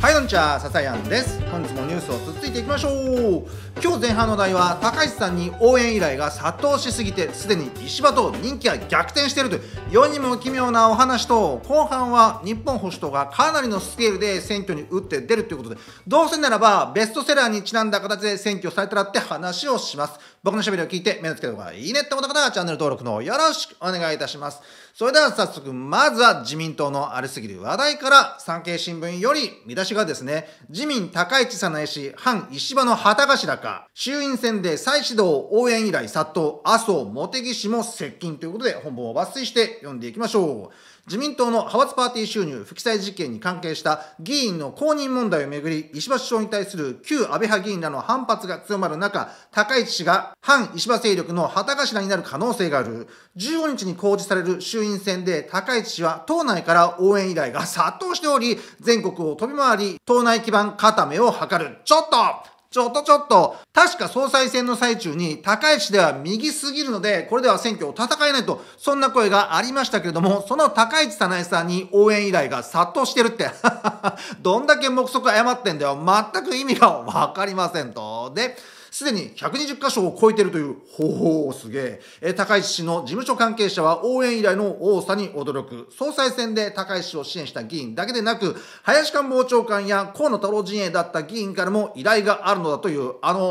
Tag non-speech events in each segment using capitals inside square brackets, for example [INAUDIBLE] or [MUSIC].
はい、こんにちは、やんです。本日もニュースをつついていきましょう。今日前半の題は、高橋さんに応援依頼が殺到しすぎて、すでに石破と人気が逆転しているという、世にも奇妙なお話と、後半は日本保守党がかなりのスケールで選挙に打って出るということで、どうせならばベストセラーにちなんだ形で選挙されたらって話をします。僕の喋りを聞いて目のつけた方がいいねって思った方はチャンネル登録のよろしくお願いいたします。それでは早速、まずは自民党のありすぎる話題から産経新聞より見出しがですね、自民高市早苗氏、反石破の旗頭か、衆院選で再始動応援依頼殺到、麻生茂木氏も接近ということで本文を抜粋して読んでいきましょう。自民党の派閥パーティー収入不記載事件に関係した議員の公認問題をめぐり、石破首相に対する旧安倍派議員らの反発が強まる中、高市氏が反石破勢力の旗頭になる可能性がある。15日に公示される衆院選で高市氏は党内から応援依頼が殺到しており、全国を飛び回り、党内基盤固めを図る。ちょっとちょっとちょっと、確か総裁選の最中に、高市では右すぎるので、これでは選挙を戦えないと、そんな声がありましたけれども、その高市早苗さんに応援依頼が殺到してるって。[LAUGHS] どんだけ目測誤ってんだよ。全く意味がわかりませんと。で、すでに120箇所を超えてるという、ほほすげええ。高市氏の事務所関係者は応援依頼の多さに驚く。総裁選で高市氏を支援した議員だけでなく、林官房長官や河野太郎陣営だった議員からも依頼があるのだという、あのー、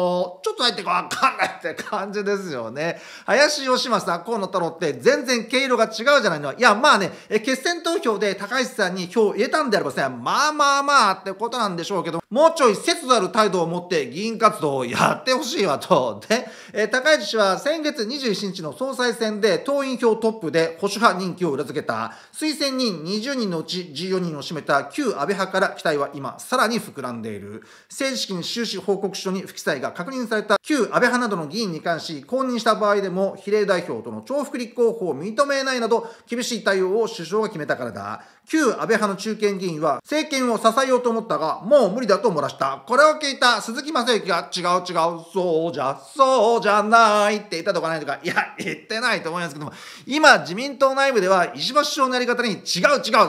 ちょっと入ってわかんないって感じですよね。林義政、河野太郎って全然毛色が違うじゃないの。いや、まあね、え決選投票で高市さんに票を入れたんであればさ、まあまあまあってことなんでしょうけど、もうちょい節度ある態度を持って議員活動をやってってほしいわと。で、えー、高市氏は先月27日の総裁選で党員票トップで保守派人気を裏付けた推薦人20人のうち14人を占めた旧安倍派から期待は今さらに膨らんでいる。正式に収支報告書に不記載が確認された旧安倍派などの議員に関し公認した場合でも比例代表との重複立候補を認めないなど厳しい対応を首相が決めたからだ。旧安倍派の中堅議員は政権を支えようと思ったが、もう無理だと漏らした。これを聞いた鈴木正幸が違う違う、そうじゃ、そうじゃないって言ったとかないとか、いや、言ってないと思いますけども、今自民党内部では石破首相のやり方に違う違う、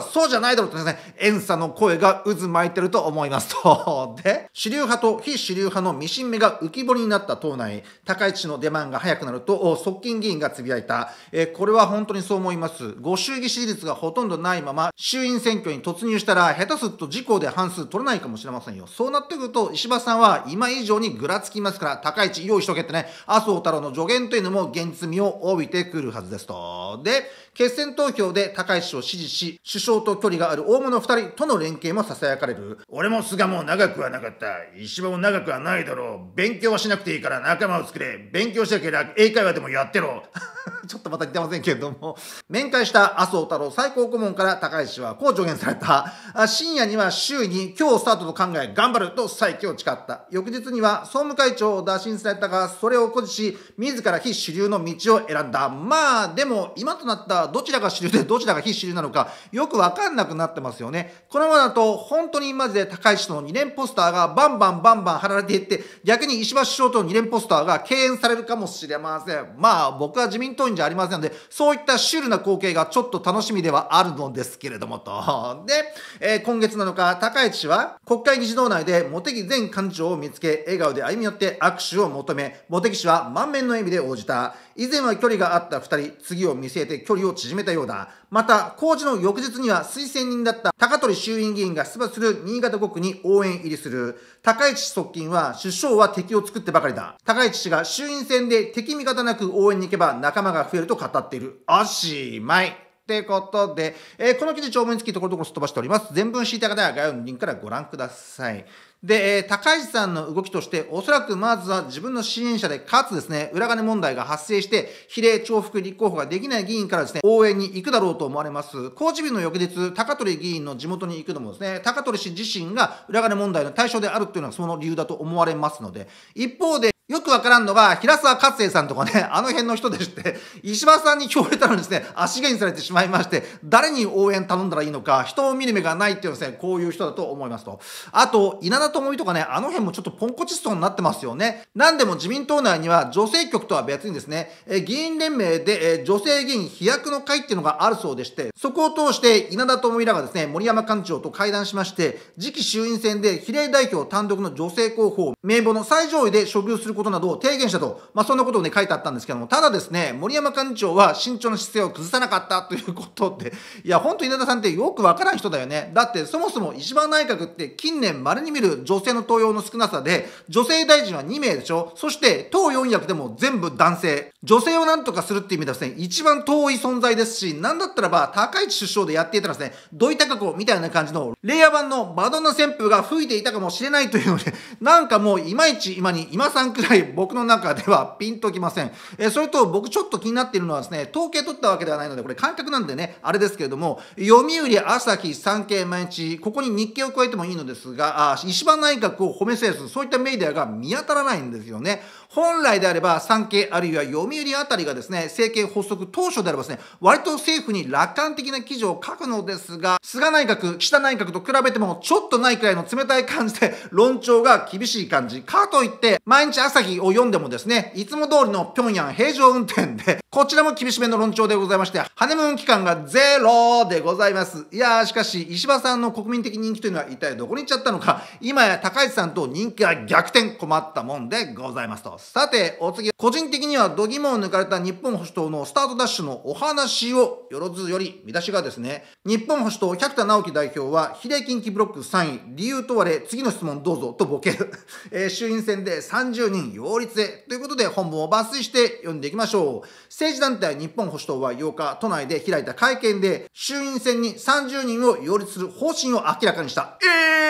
そうじゃないだろうとですね、遠差の声が渦巻いてると思いますと。[LAUGHS] で、主流派と非主流派のミシン目が浮き彫りになった党内、高市の出番が早くなると、側近議員がつぶやいた。えー、これは本当にそう思います。ご祝儀支持率がほとんどないまま、衆院選挙に突入したら、下手すると自公で半数取れないかもしれませんよ。そうなってくると、石破さんは今以上にぐらつきますから、高市用意しとけってね、麻生太郎の助言というのも現実味を帯びてくるはずですと。で、決選投票で高市氏を支持し、首相と距離がある大物二人との連携も囁かれる。俺も菅も長くはなかった。石破も長くはないだろう。勉強はしなくていいから仲間を作れ。勉強しなければ英会話でもやってろ。[LAUGHS] ちょっとまたってませんけれども、面会した麻生太郎最高顧問から高市氏はこう助言された。深夜には週に今日スタートと考え頑張ると再起を誓った。翌日には総務会長を打診されたが、それを誇示し、自ら非主流の道を選んだ。まあ、でも今となったどちらが主流で [LAUGHS] どちらが非主流なのか、よくわかんなくなってますよね。このままだと、本当にマジで高市の2連ポスターがバンバンバンバン貼られていって、逆に石破首相との2連ポスターが敬遠されるかもしれません。まあ、僕は自民党員じゃありませんので、そういったシュールな光景がちょっと楽しみではあるのですけれども、と。で、えー、今月7日、高市氏は、国会議事堂内で茂木前幹事長を見つけ、笑顔で歩み寄って握手を求め、茂木氏は満面の笑みで応じた。以前は距離があった2人、次を見据えて距離を縮めたようだ。また、工事の翌日には推薦人だった高取衆院議員が出馬する新潟国に応援入りする。高市側近は、首相は敵を作ってばかりだ。高市氏が衆院選で敵味方なく応援に行けば仲間が増えると語っている。おしまい。ってことで、えー、この記事長文につきところどころすっ飛ばしております。全文知りたい方は概要のリンクからご覧ください。で、えー、高市さんの動きとして、おそらくまずは自分の支援者で、かつですね、裏金問題が発生して、比例重複立候補ができない議員からですね、応援に行くだろうと思われます。工事日の翌日、高取議員の地元に行くのもですね、高取氏自身が裏金問題の対象であるというのはその理由だと思われますので、一方で、よくわからんのが、平沢勝栄さんとかね、[LAUGHS] あの辺の人でして、石破さんに聞こえたのにですね、足毛にされてしまいまして、誰に応援頼んだらいいのか、人を見る目がないっていうですね、こういう人だと思いますと。あと、稲田智美とかね、あの辺もちょっとポンコチストになってますよね。なんでも自民党内には、女性局とは別にですね、え議員連盟で、え女性議員飛躍の会っていうのがあるそうでして、そこを通して稲田智美らがですね、森山幹事長と会談しまして、次期衆院選で比例代表単独の女性候補を名簿の最上位で処遇することなどを提言したと、まあ、そんなことを、ね、書いてあったんですけども、ただですね、森山幹事長は慎重な姿勢を崩さなかったということで、いや、本当、稲田さんってよくわからん人だよね。だって、そもそも石破内閣って近年れに見る女性の登用の少なさで、女性大臣は2名でしょそして、党4役でも全部男性。女性をなんとかするっていう意味ではですね、一番遠い存在ですし、なんだったらば、高市首相でやっていたらですね、土井高子みたいな感じの、令和版のバドンナ旋風が吹いていたかもしれないというので、なんかもう、いまいち今に、今さんくらい来僕の中ではピンときません。えそれと僕ちょっと気になっているのはですね、統計取ったわけではないので、これ感覚なんでね、あれですけれども、読売、朝日、産経、毎日、ここに日経を加えてもいいのですが、あ石破内閣を褒めせず、そういったメディアが見当たらないんですよね。本来であれば産経あるいは読売あたりがですね、政権発足当初であればですね、割と政府に楽観的な記事を書くのですが、菅内閣、岸田内閣と比べてもちょっとないくらいの冷たい感じで [LAUGHS] 論調が厳しい感じ。かといって、毎日朝日を読んでもですね、いつも通りの平壌平常運転で、こちらも厳しめの論調でございまして、ハネムーン期間がゼロでございます。いやー、しかし、石破さんの国民的人気というのは一体どこに行っちゃったのか、今や高市さんと人気が逆転困ったもんでございますと。ますさてお次個人的には度肝を抜かれた日本保守党のスタートダッシュのお話をよろずより見出しがですね日本保守党百田直樹代表は比例近畿ブロック3位理由問われ次の質問どうぞとボケる、[LAUGHS] えー、衆院選で30人擁立へということで本文を抜粋して読んでいきましょう政治団体日本保守党は8日都内で開いた会見で衆院選に30人を擁立する方針を明らかにした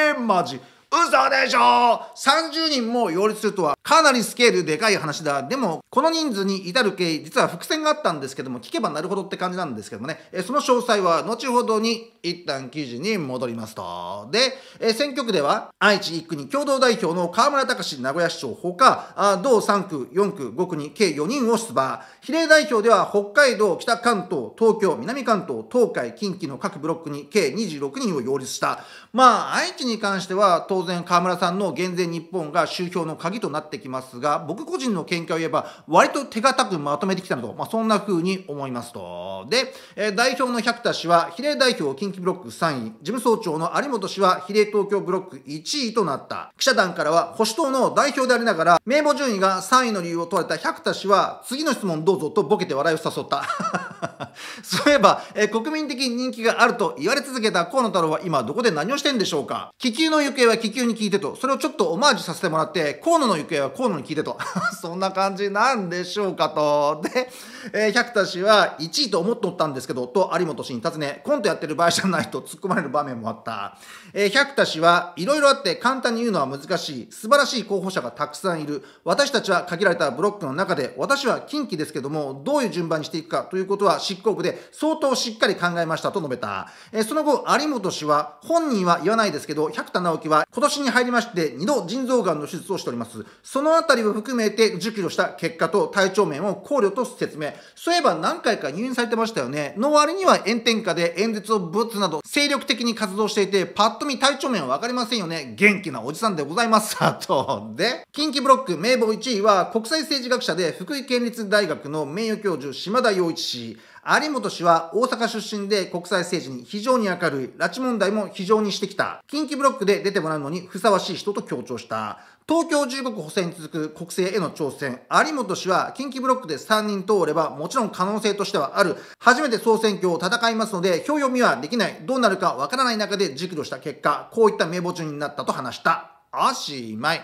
えーマジ嘘でしょ !30 人も擁立するとはかなりスケールでかい話だ。でも、この人数に至る経緯、実は伏線があったんですけども、聞けばなるほどって感じなんですけどもね、えその詳細は後ほどに一旦記事に戻りますと。で、え選挙区では愛知1区に共同代表の河村隆名古屋市長ほか、同3区、4区、5区に計4人を出馬。比例代表では北海道、北関東、東京、南関東、東海、近畿の各ブロックに計26人を擁立した。まあ、愛知に関しては、東当然河村さんの減税日本が宗教の鍵となってきますが僕個人の見解を言えば割と手堅くまとめてきたなと、まあ、そんな風に思いますとで、えー、代表の百田氏は比例代表近畿ブロック3位事務総長の有本氏は比例東京ブロック1位となった記者団からは保守党の代表でありながら名簿順位が3位の理由を問われた百田氏は次の質問どうぞとボケて笑いを誘った [LAUGHS] そういえば、えー、国民的人気があると言われ続けた河野太郎は今どこで何をしてんでしょうか気球の行方は気利に聞いてと、それをちょっとオマージュさせてもらって、河野の行方は河野に聞いてと。[LAUGHS] そんな感じなんでしょうかと。で、えー、百田氏は1位と思っとったんですけど、と有本氏に尋ね、コントやってる場合じゃないと突っ込まれる場面もあった。えー、百田氏はいろいろあって簡単に言うのは難しい。素晴らしい候補者がたくさんいる。私たちは限られたブロックの中で、私は近畿ですけども、どういう順番にしていくかということは執行部で相当しっかり考えましたと述べた。えー、その後、有本氏は、本人は言わないですけど、百田直樹は、今年に入りまして2度腎臓がんの手術をしております。そのあたりを含めて受0した結果と体調面を考慮と説明。そういえば何回か入院されてましたよね。の割には炎天下で演説をぶつなど精力的に活動していて、パッと見体調面はわかりませんよね。元気なおじさんでございます。[LAUGHS] と。で、近畿ブロック名簿1位は国際政治学者で福井県立大学の名誉教授島田洋一氏。有本氏は大阪出身で国際政治に非常に明るい、拉致問題も非常にしてきた、近畿ブロックで出てもらうのにふさわしい人と強調した。東京15区補選に続く国政への挑戦、有本氏は近畿ブロックで3人通ればもちろん可能性としてはある、初めて総選挙を戦いますので、票読みはできない、どうなるかわからない中で熟慮した結果、こういった名簿順になったと話した。あしまい。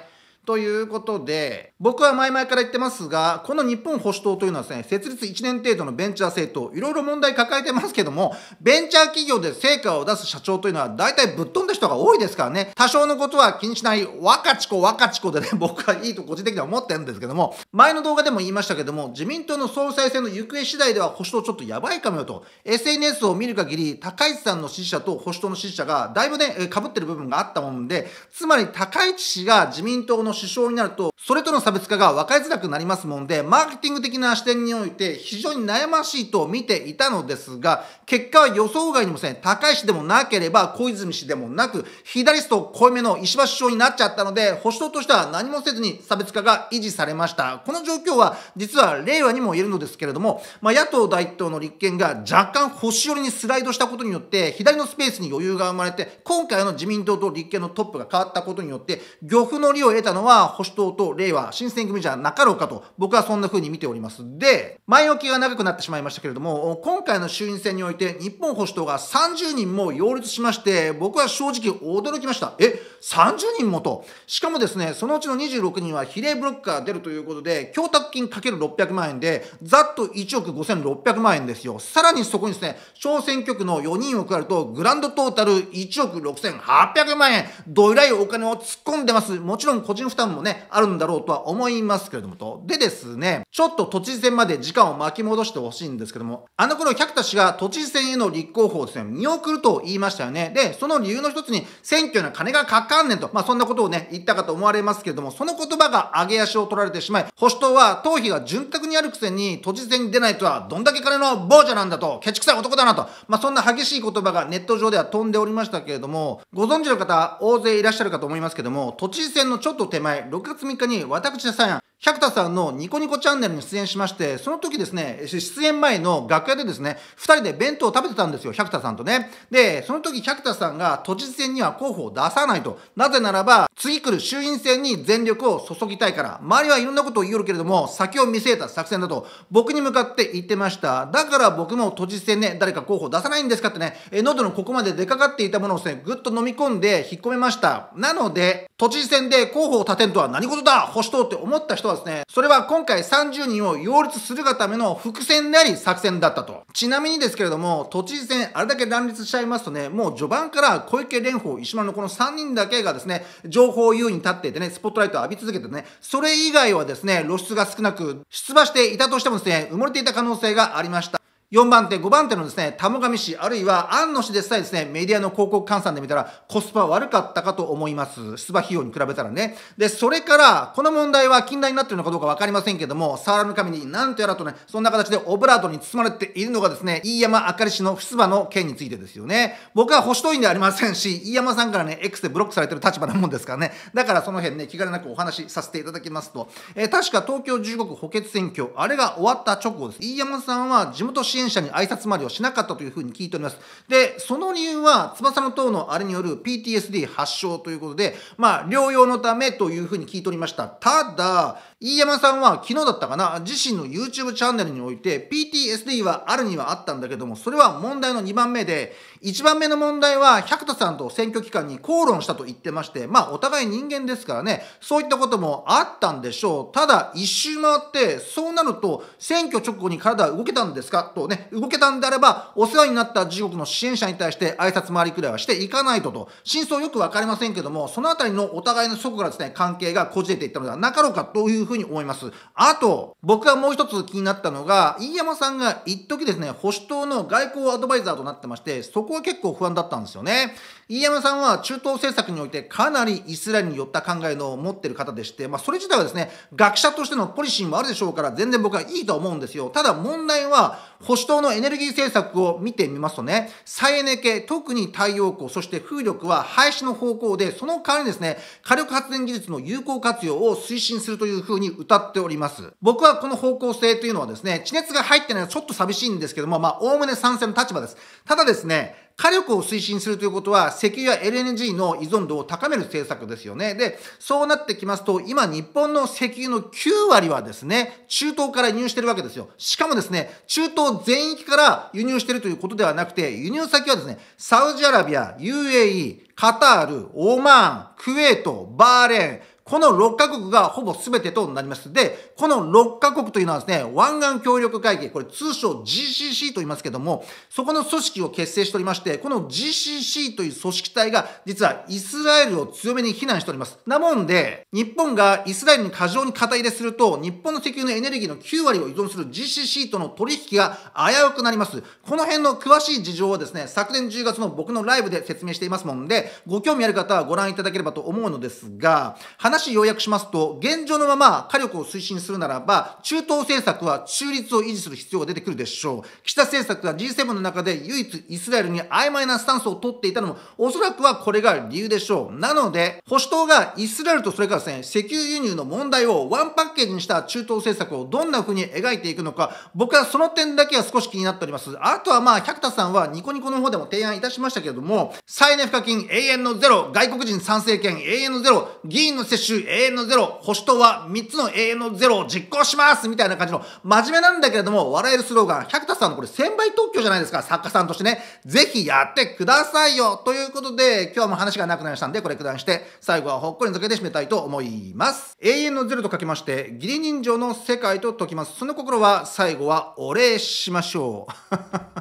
ということで、僕は前々から言ってますが、この日本保守党というのはですね、設立1年程度のベンチャー政党、いろいろ問題抱えてますけども、ベンチャー企業で成果を出す社長というのは大体ぶっ飛んだ人が多いですからね、多少のことは気にしない若ち子若ち子でね、[LAUGHS] 僕はいいと個人的には思ってるんですけども、前の動画でも言いましたけども、自民党の総裁選の行方次第では保守党ちょっとやばいかもよと、SNS を見る限り、高市さんの支持者と保守党の支持者がだいぶね、被ってる部分があったもんで、つまり高市氏が自民党の首相になると、それとの差別化が分かりづらくなりますもんで、マーケティング的な視点において非常に悩ましいと見ていたのですが、結果は予想外にもせん、高市でもなければ小泉氏でもなく、左スト濃いめの石破首相になっちゃったので、保守党としては何もせずに差別化が維持されました。この状況は実は令和にも言えるのですけれども、まあ、野党第一党の立憲が若干保守寄りにスライドしたことによって、左のスペースに余裕が生まれて、今回の自民党と立憲のトップが変わったことによって、漁夫の利を得たのは保守党と令和、新選組じゃなかろうかと、僕はそんな風に見ております。で、前置きが長くなってしまいましたけれども、今回の衆院選において、日本保守党が30人も擁立しまして、僕は正直驚きました。え、30人もと。しかもですね、そのうちの26人は比例ブロックが出るということで、供託金かける600万円で、ざっと1億5600万円ですよ。さらにそこにですね、小選挙区の4人を加えると、グランドトータル1億6800万円、どえらいお金を突っ込んでます。もちろん個人負担もね、あるんだろうとは思いますけれどもと。でですね、ちょっと都知事選まで時間を巻き戻してほしいんですけども、あの頃百田氏が都知事選への立候補をですね、見送ると言いましたよね。で、その理由の一つに、選挙には金がかかんねんと、まあそんなことをね、言ったかと思われますけれども、その言葉が上げ足を取られてしまい、保守党は党費が潤沢にあるくせに、都知事選に出ないとは、どんだけ金の亡者なんだと、ケチくさい男だなと、まあそんな激しい言葉がネット上では飛んでおりましたけれども、ご存知の方、大勢いらっしゃるかと思いますけども、都知事選のちょっと手前6月3日に私さん百田さんのニコニコチャンネルに出演しまして、その時ですね、出演前の楽屋でですね、二人で弁当を食べてたんですよ、百田さんとね。で、その時百田さんが都知事選には候補を出さないと。なぜならば、次来る衆院選に全力を注ぎたいから、周りはいろんなことを言うけれども、先を見据えた作戦だと、僕に向かって言ってました。だから僕も都知事選ね、誰か候補出さないんですかってね、え喉のここまで出かかっていたものをですね、ぐっと飲み込んで引っ込めました。なので、都知事選で候補を立てんとは何事だ保守党って思った人はそですね。それは今回30人を擁立するがための伏線であり作戦だったと。ちなみにですけれども、都知事選あれだけ乱立しちゃいますとね、もう序盤から小池蓮舫、石丸のこの3人だけがですね、情報優位に立っててね、スポットライトを浴び続けてね、それ以外はですね、露出が少なく、出馬していたとしてもですね、埋もれていた可能性がありました。4番手、5番手のですね、田上市、あるいは安野市でさえですね、メディアの広告換算で見たらコスパ悪かったかと思います。出馬費用に比べたらね。で、それから、この問題は近代になっているのかどうかわかりませんけども、沢の神になんとやらとね、そんな形でオブラートに包まれているのがですね、飯山あかり氏の出馬の件についてですよね。僕は保守党員ではありませんし、飯山さんからね、X でブロックされてる立場なもんですからね。だからその辺ね、気兼ねなくお話しさせていただきますと、えー、確か東京15区補欠選挙、あれが終わった直後です。飯山さんは地元支援見者に挨拶回りをしなかったというふうに聞いております。で、その理由は、翼の塔のあれによる PTSD 発症ということで、まあ、療養のためというふうに聞いておりました。ただ、飯山さんは昨日だったかな、自身の YouTube チャンネルにおいて、PTSD はあるにはあったんだけども、それは問題の2番目で、1番目の問題は、百田さんと選挙期間に口論したと言ってまして、まあ、お互い人間ですからね、そういったこともあったんでしょう。ただ、一周回って、そうなると、選挙直後に体は動けたんですかとね、動けたんであれば、お世話になった地獄の支援者に対して挨拶回りくらいはしていかないとと、真相よくわかりませんけども、そのあたりのお互いの底からですね、関係がこじれていったのではなかろうかというふうに思います。あと、僕がもう一つ気になったのが、飯山さんが一時ですね、保守党の外交アドバイザーとなってまして、そこは結構不安だったんですよね。飯山さんは中東政策においてかなりイスラエルに寄った考えの持ってる方でして、まあそれ自体はですね、学者としてのポリシーもあるでしょうから、全然僕はいいと思うんですよ。ただ問題は、保守党のエネルギー政策を見てみますとね、再エネ系、特に太陽光、そして風力は廃止の方向で、その代わりにですね、火力発電技術の有効活用を推進するというふうに謳っております。僕はこの方向性というのはですね、地熱が入ってないのはちょっと寂しいんですけども、まあ、おおむね賛成の立場です。ただですね、火力を推進するということは、石油や LNG の依存度を高める政策ですよね。で、そうなってきますと、今日本の石油の9割はですね、中東から輸入してるわけですよ。しかもですね、中東全域から輸入してるということではなくて、輸入先はですね、サウジアラビア、UAE、カタール、オマーン、クウェート、バーレーン、この6カ国がほぼ全てとなります。で、この6カ国というのはですね、湾岸協力会議、これ通称 GCC と言いますけども、そこの組織を結成しておりまして、この GCC という組織体が実はイスラエルを強めに非難しております。なもんで、日本がイスラエルに過剰に肩入れすると、日本の石油のエネルギーの9割を依存する GCC との取引が危うくなります。この辺の詳しい事情はですね、昨年10月の僕のライブで説明していますもんで、ご興味ある方はご覧いただければと思うのですが、話話要約しますと、現状のまま火力を推進するならば、中東政策は中立を維持する必要が出てくるでしょう。岸田政策が G7 の中で唯一イスラエルに曖昧なスタンスを取っていたのも、おそらくはこれが理由でしょう。なので、保守党がイスラエルとそれからですね、石油輸入の問題をワンパッケージにした中東政策をどんな風に描いていくのか、僕はその点だけは少し気になっております。あとはまあ、百田さんはニコニコの方でも提案いたしましたけれども、再エネ賦課金永遠のゼロ、外国人参政権永遠のゼロ、議員の接種週永遠のゼロ、星とは3つの永遠のゼロを実行しますみたいな感じの、真面目なんだけれども、笑えるスローガン、百田さんのこれ1000倍特許じゃないですか、作家さんとしてね。ぜひやってくださいよということで、今日も話がなくなりましたんで、これ下段して、最後はほっこり抜けて締めたいと思います。永遠のゼロと書きまして、義理人情の世界と解きます。その心は、最後はお礼しましょう。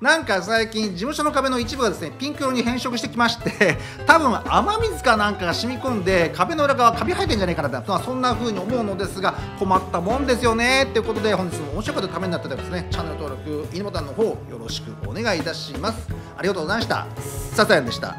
なんか最近事務所の壁の一部がですねピンク色に変色してきまして [LAUGHS] 多分雨水かなんかが染み込んで壁の裏側カビ生えてんじゃないかなって、まあ、そんな風に思うのですが困ったもんですよねっていうことで本日も面白かったためになったらですねチャンネル登録いいねボタンの方よろしくお願いいたしますありがとうございましたささやんでした